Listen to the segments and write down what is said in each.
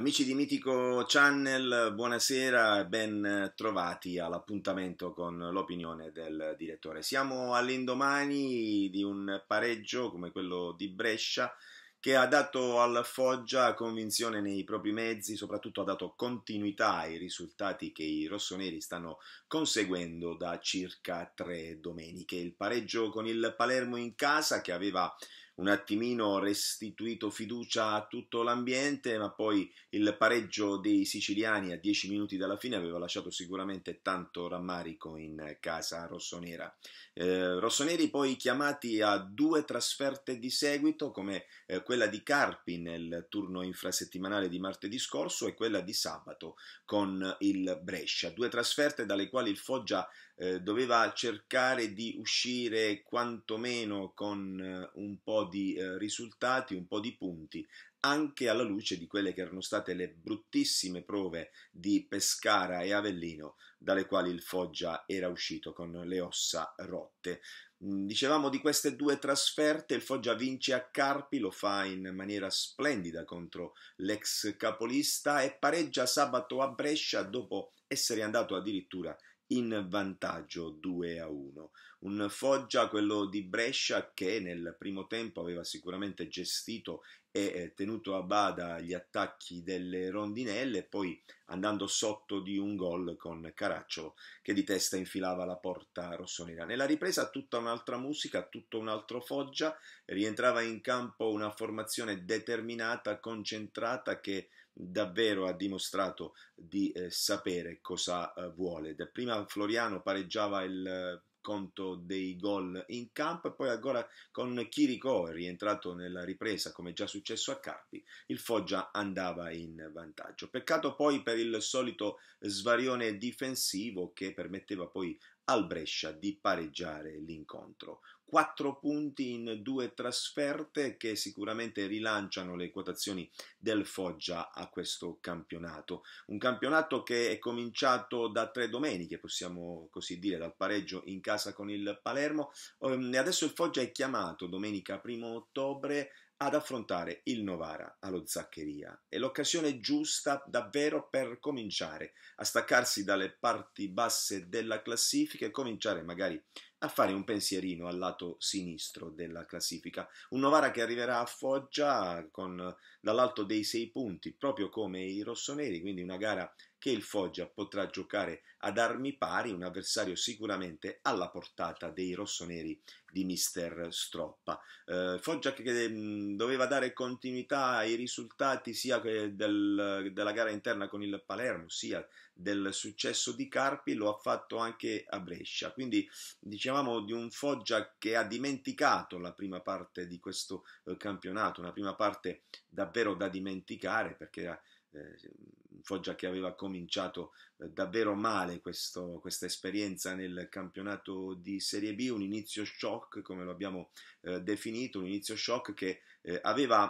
Amici di Mitico Channel, buonasera e ben trovati all'appuntamento con l'opinione del direttore. Siamo all'indomani di un pareggio come quello di Brescia che ha dato al Foggia convinzione nei propri mezzi, soprattutto ha dato continuità ai risultati che i rossoneri stanno conseguendo da circa tre domeniche. Il pareggio con il Palermo in casa che aveva un attimino restituito fiducia a tutto l'ambiente, ma poi il pareggio dei siciliani a 10 minuti dalla fine aveva lasciato sicuramente tanto rammarico in casa rossonera. Eh, rossoneri poi chiamati a due trasferte di seguito, come eh, quella di Carpi nel turno infrasettimanale di martedì scorso e quella di sabato con il Brescia, due trasferte dalle quali il Foggia eh, doveva cercare di uscire quantomeno con eh, un po' di eh, risultati, un po' di punti, anche alla luce di quelle che erano state le bruttissime prove di Pescara e Avellino, dalle quali il Foggia era uscito con le ossa rotte. Mm, dicevamo di queste due trasferte, il Foggia vince a Carpi, lo fa in maniera splendida contro l'ex capolista e pareggia sabato a Brescia dopo essere andato addirittura in vantaggio 2 a 1. Un Foggia, quello di Brescia, che nel primo tempo aveva sicuramente gestito e eh, tenuto a bada gli attacchi delle rondinelle, poi andando sotto di un gol con Caracciolo che di testa infilava la porta rossonera. Nella ripresa tutta un'altra musica, tutto un altro Foggia, rientrava in campo una formazione determinata, concentrata che davvero ha dimostrato di eh, sapere cosa eh, vuole. Da prima Floriano pareggiava il eh, conto dei gol in campo e poi ancora con Chirico rientrato nella ripresa come già successo a Carpi il Foggia andava in vantaggio peccato poi per il solito svarione difensivo che permetteva poi al Brescia di pareggiare l'incontro 4 punti in due trasferte che sicuramente rilanciano le quotazioni del Foggia a questo campionato. Un campionato che è cominciato da tre domeniche, possiamo così dire, dal pareggio in casa con il Palermo. Ehm, e adesso il Foggia è chiamato domenica 1 ottobre ad affrontare il Novara allo Zaccheria. È l'occasione giusta davvero per cominciare a staccarsi dalle parti basse della classifica e cominciare magari a fare un pensierino al lato sinistro della classifica. Un Novara che arriverà a Foggia con, dall'alto dei sei punti, proprio come i rossoneri, quindi una gara che il Foggia potrà giocare ad armi pari, un avversario sicuramente alla portata dei rossoneri di mister Stroppa. Eh, Foggia che mm, doveva dare continuità ai risultati sia del, della gara interna con il Palermo, sia del successo di Carpi, lo ha fatto anche a Brescia. Quindi diciamo dicevamo di un Foggia che ha dimenticato la prima parte di questo eh, campionato, una prima parte davvero da dimenticare perché era eh, Foggia che aveva cominciato eh, davvero male questo, questa esperienza nel campionato di Serie B, un inizio shock come lo abbiamo eh, definito, un inizio shock che eh, aveva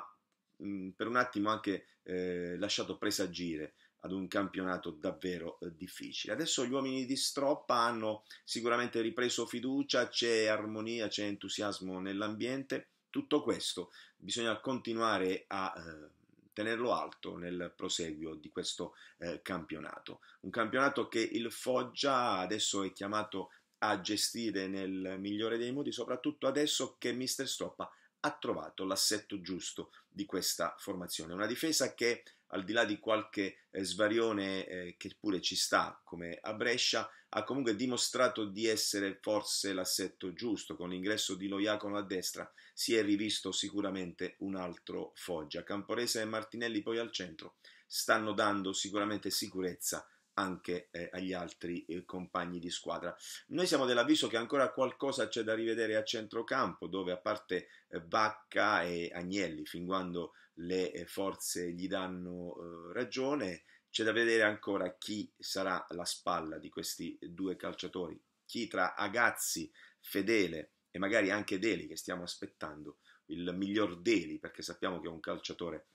mh, mm, per un attimo anche eh, lasciato presagire ad un campionato davvero eh, difficile. Adesso gli uomini di Stroppa hanno sicuramente ripreso fiducia, c'è armonia, c'è entusiasmo nell'ambiente. Tutto questo bisogna continuare a eh, tenerlo alto nel proseguio di questo eh, campionato. Un campionato che il Foggia adesso è chiamato a gestire nel migliore dei modi, soprattutto adesso che Mister Stroppa ha trovato l'assetto giusto di questa formazione. Una difesa che al di là di qualche eh, svarione eh, che pure ci sta come a Brescia, ha comunque dimostrato di essere forse l'assetto giusto. Con l'ingresso di Loiacono a destra si è rivisto sicuramente un altro Foggia. Camporese e Martinelli poi al centro stanno dando sicuramente sicurezza anche eh, agli altri eh, compagni di squadra. Noi siamo dell'avviso che ancora qualcosa c'è da rivedere a centrocampo, dove a parte eh, Bacca e Agnelli, fin quando le eh, forze gli danno eh, ragione, c'è da vedere ancora chi sarà la spalla di questi due calciatori, chi tra Agazzi, Fedele e magari anche Deli, che stiamo aspettando, il miglior Deli, perché sappiamo che è un calciatore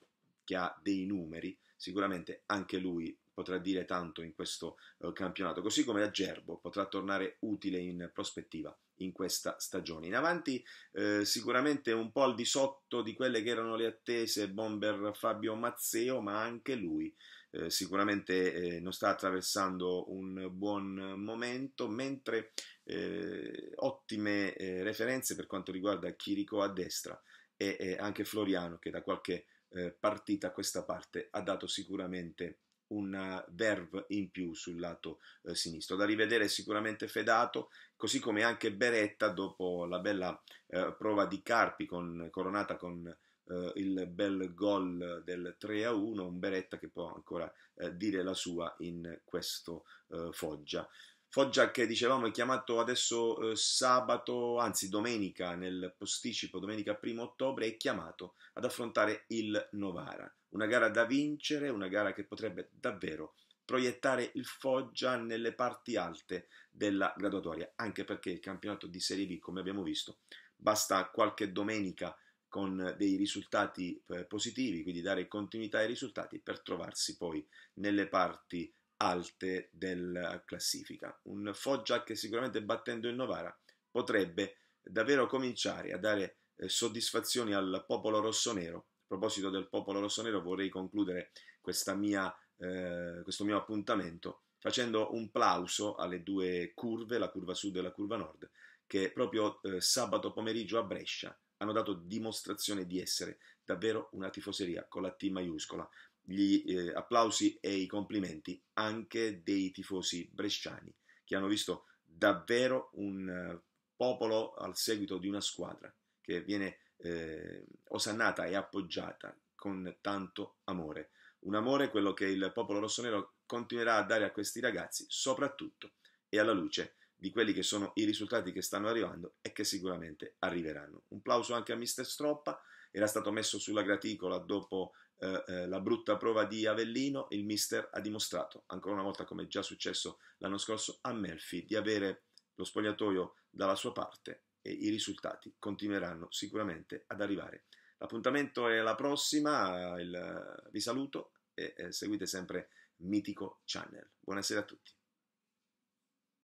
che ha dei numeri, sicuramente anche lui potrà dire tanto in questo eh, campionato, così come la Gerbo potrà tornare utile in prospettiva in questa stagione. In avanti eh, sicuramente un po' al di sotto di quelle che erano le attese bomber Fabio Mazzeo, ma anche lui eh, sicuramente eh, non sta attraversando un buon momento, mentre eh, ottime eh, referenze per quanto riguarda Chirico a destra e anche Floriano che da qualche partita a questa parte ha dato sicuramente un eh, verve in più sul lato eh, sinistro. Da rivedere sicuramente Fedato, così come anche Beretta dopo la bella eh, prova di Carpi con, coronata con eh, il bel gol del 3 a 1, un Beretta che può ancora eh, dire la sua in questo eh, Foggia. Foggia che dicevamo è chiamato adesso eh, sabato, anzi domenica, nel posticipo, domenica 1 ottobre, è chiamato ad affrontare il Novara. Una gara da vincere, una gara che potrebbe davvero proiettare il Foggia nelle parti alte della graduatoria, anche perché il campionato di Serie B, come abbiamo visto, basta qualche domenica con dei risultati eh, positivi, quindi dare continuità ai risultati per trovarsi poi nelle parti alte della eh, classifica. Un Foggia che sicuramente battendo il Novara potrebbe davvero cominciare a dare eh, soddisfazioni al popolo rossonero. A proposito del popolo rossonero vorrei concludere mia, eh, questo mio appuntamento facendo un plauso alle due curve, la curva sud e la curva nord, che proprio eh, sabato pomeriggio a Brescia hanno dato dimostrazione di essere davvero una tifoseria con la T maiuscola, gli eh, applausi e i complimenti anche dei tifosi bresciani che hanno visto davvero un eh, popolo al seguito di una squadra che viene eh, osannata e appoggiata con tanto amore. Un amore quello che il popolo rossonero continuerà a dare a questi ragazzi, soprattutto e alla luce di di quelli che sono i risultati che stanno arrivando e che sicuramente arriveranno. Un plauso anche a Mister Stroppa, era stato messo sulla graticola dopo eh, eh, la brutta prova di Avellino, il mister ha dimostrato, ancora una volta come è già successo l'anno scorso a Melfi, di avere lo spogliatoio dalla sua parte e i risultati continueranno sicuramente ad arrivare. L'appuntamento è la prossima, il, vi saluto e eh, seguite sempre Mitico Channel. Buonasera a tutti.